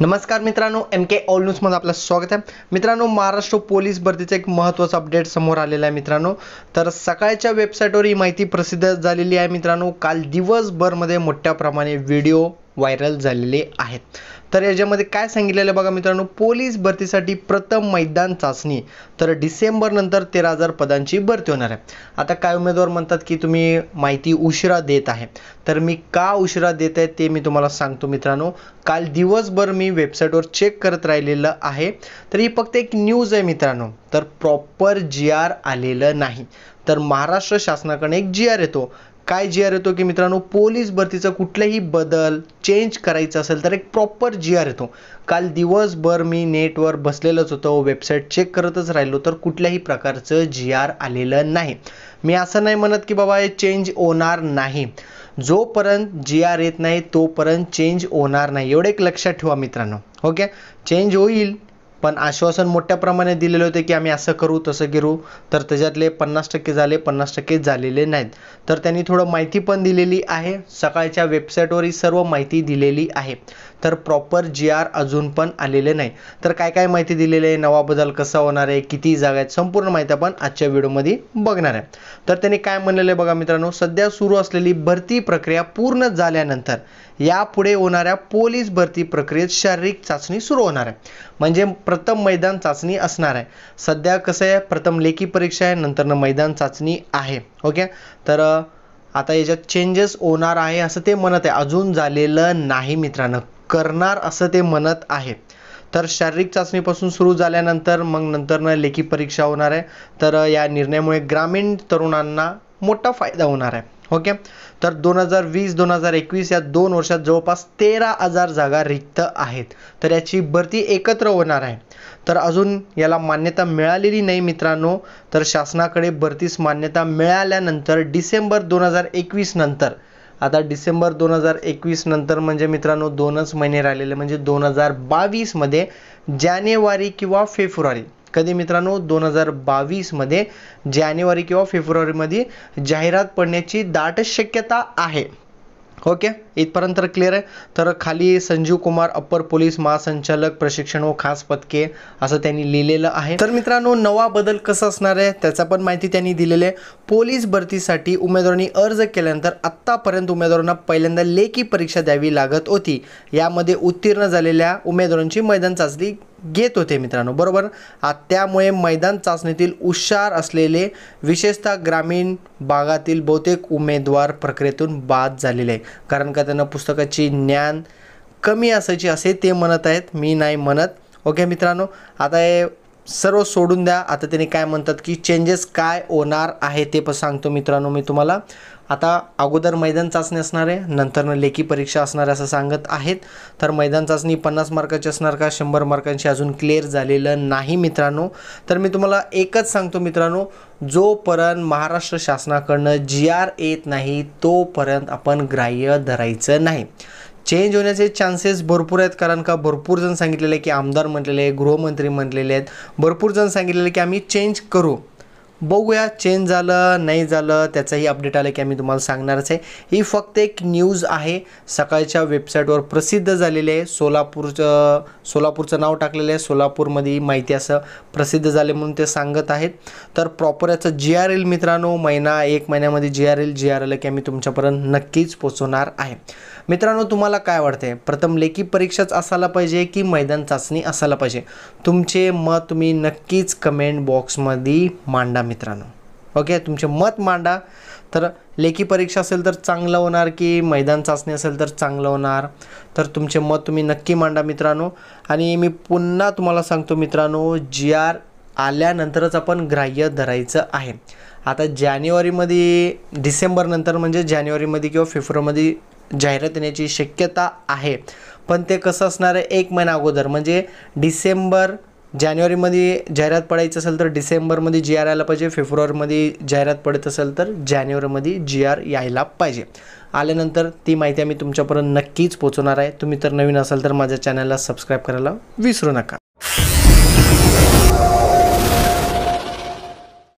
नमस्कार मित्रांनो एम के ऑल मध्ये आपलं स्वागत आहे मित्रांनो महाराष्ट्र पोलीस भरतीचं एक महत्त्वाचं अपडेट समोर आलेलं आहे मित्रांनो तर सकाळच्या वेबसाईटवर ही माहिती प्रसिद्ध झालेली आहे मित्रांनो काल दिवसभरमध्ये मोठ्या प्रमाणे व्हिडिओ व्हायरल झालेले आहेत तर याच्यामध्ये काय सांगितलेलं बघा मित्रांनो पोलीस भरतीसाठी प्रथम मैदान चाचणी तर नंतर तेरा हजार पदांची भरती होणार आहे आता काय उमेदवार म्हणतात की तुम्ही माहिती उशिरा देत आहे तर मी का उशिरा देत आहे ते मी तुम्हाला सांगतो मित्रांनो काल दिवसभर मी वेबसाईटवर चेक करत राहिलेलं आहे तर ही फक्त एक न्यूज आहे मित्रांनो तर प्रॉपर जी आर आलेलं नाही तर महाराष्ट्र शासनाकडे एक जी आर येतो काय जी आर येतो की मित्रांनो पोलीस भरतीचा कुठलाही बदल चेंज करायचा असेल तर एक प्रॉपर जी आर येतो काल दिवसभर मी नेटवर बसलेलंच होतो वेबसाईट चेक करतच राहिलो तर कुठल्याही प्रकारचं जी आर आलेलं नाही मी असं नाही म्हणत की बाबा हे चेंज होणार नाही जोपर्यंत जी आर येत नाही तोपर्यंत चेंज होणार नाही एवढं एक लक्षात ठेवा मित्रांनो ओके चेंज होईल पण आश्वासन मोठ्या प्रमाणे दिलेले होते की आम्ही असं करू तसं करू तर त्याच्यातले पन्नास टक्के झाले पन्नास टक्के झालेले नाहीत तर त्यांनी थोडं माहिती पण दिलेली आहे सकाळच्या वेबसाईटवरही ही सर्व माहिती दिलेली आहे तर प्रॉपर जी आर अजून पण आलेले नाही तर काय काय माहिती दिलेली आहे नवा बदल कसा होणार आहे किती जागा आहेत संपूर्ण माहिती आपण आजच्या व्हिडिओमध्ये बघणार आहे तर त्यांनी काय म्हणलेलं आहे बघा मित्रांनो सध्या सुरू असलेली भरती प्रक्रिया पूर्ण झाल्यानंतर यापुढे होणाऱ्या पोलीस भरती प्रक्रियेत शारीरिक चाचणी सुरू होणार आहे म्हणजे प्रथम मैदान चाचणी असणार आहे सध्या कसं आहे प्रथम लेखी परीक्षा आहे नंतरनं मैदान चाचणी आहे ओके तर आता याच्यात चेंजेस होणार आहे असं ते म्हणत आहे अजून झालेलं नाही मित्रांनो करणार असं ते म्हणत आहे तर शारीरिक चाचणीपासून सुरू झाल्यानंतर मग नंतरनं लेखी परीक्षा होणार आहे तर या निर्णयामुळे ग्रामीण तरुणांना मोठा फायदा होणार आहे ओके तर दोन हजार वीस दोन हजार एकवीस या दोन वर्षात जवळपास तेरा हजार जागा रिक्त आहेत तर याची भरती एकत्र होणार आहे तर अजून याला मान्यता मिळालेली नाही मित्रांनो तर शासनाकडे भरतीस मान्यता मिळाल्यानंतर डिसेंबर दोन हजार एकवीस नंतर आता डिसेंबर दोन हजार एकवीस नंतर म्हणजे मित्रांनो दोनच महिने राहिलेले म्हणजे दोन हजार बावीसमध्ये जानेवारी किंवा फेब्रुवारी कधी मित्रांनो दोन हजार बावीसमध्ये जानेवारी किंवा फेब्रुवारीमध्ये जाहिरात पडण्याची दाट शक्यता आहे ओके इथपर्यंत क्लिअर आहे तर खाली संजीव कुमार अप्पर पोलीस महासंचालक प्रशिक्षण व खास पदके असं त्यांनी लिहिलेलं आहे तर मित्रांनो नवा बदल कसा असणार आहे त्याचा पण माहिती त्यांनी दिलेली आहे पोलीस भरतीसाठी उमेदवारांनी अर्ज केल्यानंतर आत्तापर्यंत उमेदवारांना पहिल्यांदा लेखी परीक्षा द्यावी लागत होती यामध्ये उत्तीर्ण झालेल्या उमेदवारांची मैदान चाचणी घेत होते मित्रांनो बरोबर त्यामुळे मैदान चाचणीतील हुशार असलेले विशेषतः ग्रामीण भागातील बहुतेक उमेदवार प्रक्रियेतून बाद झालेले कारण का त्यांना पुस्तकाची ज्ञान कमी असायची असे ते म्हणत आहेत मी नाही म्हणत ओके मित्रांनो आता हे सर्व सोडून द्या आता त्यांनी काय म्हणतात की चेंजेस काय होणार आहे ते पण सांगतो मित्रांनो मी तुम्हाला आता अगोदर मैदान चाचणी असणार आहे नंतरनं लेखी परीक्षा असणार असं सांगत आहेत तर मैदान चाचणी पन्नास मार्काची असणार का शंभर मार्कांची अजून क्लिअर झालेलं नाही मित्रांनो तर मी तुम्हाला एकच सांगतो मित्रांनो जोपर्यंत महाराष्ट्र शासनाकडनं जी आर येत नाही तोपर्यंत आपण ग्राह्य धरायचं नाही चेंज होण्याचे चान्सेस भरपूर आहेत कारण का भरपूर जण सांगितलेले की आमदार म्हटलेले गृहमंत्री म्हटलेले आहेत भरपूर जण सांगितलेले की आम्ही चेंज करू बघूया चेंज झालं नाही झालं त्याचंही अपडेट आलं की आम्ही तुम्हाला सांगणारच आहे ही फक्त एक न्यूज आहे सकाळच्या वेबसाईटवर प्रसिद्ध झालेली आहे सोलापूरचं सोलापूरचं नाव टाकलेलं आहे सोलापूरमध्ये माहिती असं प्रसिद्ध झाले म्हणून ते सांगत आहेत तर प्रॉपर याचं जी आर एल मित्रांनो महिना एक महिन्यामध्ये G R L G R L की आम्ही तुमच्यापर्यंत नक्कीच पोचवणार आहे मित्रांनो तुम्हाला काय वाटते प्रथम लेखी परीक्षाच असायला पाहिजे की मैदान चाचणी असायला पाहिजे तुमचे मत तुम्ही नक्कीच कमेंट बॉक्समध्ये मांडा मित्रांनो ओके तुमचे मत मांडा तर लेखी परीक्षा असेल तर चांगलं होणार की मैदान चाचणी असेल तर चांगलं होणार तर तुमचे मत तुम्ही नक्की मांडा मित्रांनो आणि मी पुन्हा तुम्हाला सांगतो मित्रांनो जी आर आल्यानंतरच आपण ग्राह्य धरायचं आहे आता जानेवारीमध्ये डिसेंबरनंतर म्हणजे जानेवारीमध्ये किंवा फेब्रुवारीमध्ये जाहिरात येण्याची शक्यता आहे पण ते कसं असणार आहे एक महिना अगोदर म्हणजे डिसेंबर जानेवारीमध्ये जाहिरात पडायचं असेल तर डिसेंबरमध्ये जी आर यायला पाहिजे फेब्रुवारीमध्ये जाहिरात पडत असेल तर जानेवारीमध्ये जी आर यायला पाहिजे आल्यानंतर ती माहिती आम्ही तुमच्यापर्यंत नक्कीच पोहोचवणार आहे तुम्ही तर नवीन असाल तर माझ्या चॅनलला सबस्क्राईब करायला विसरू नका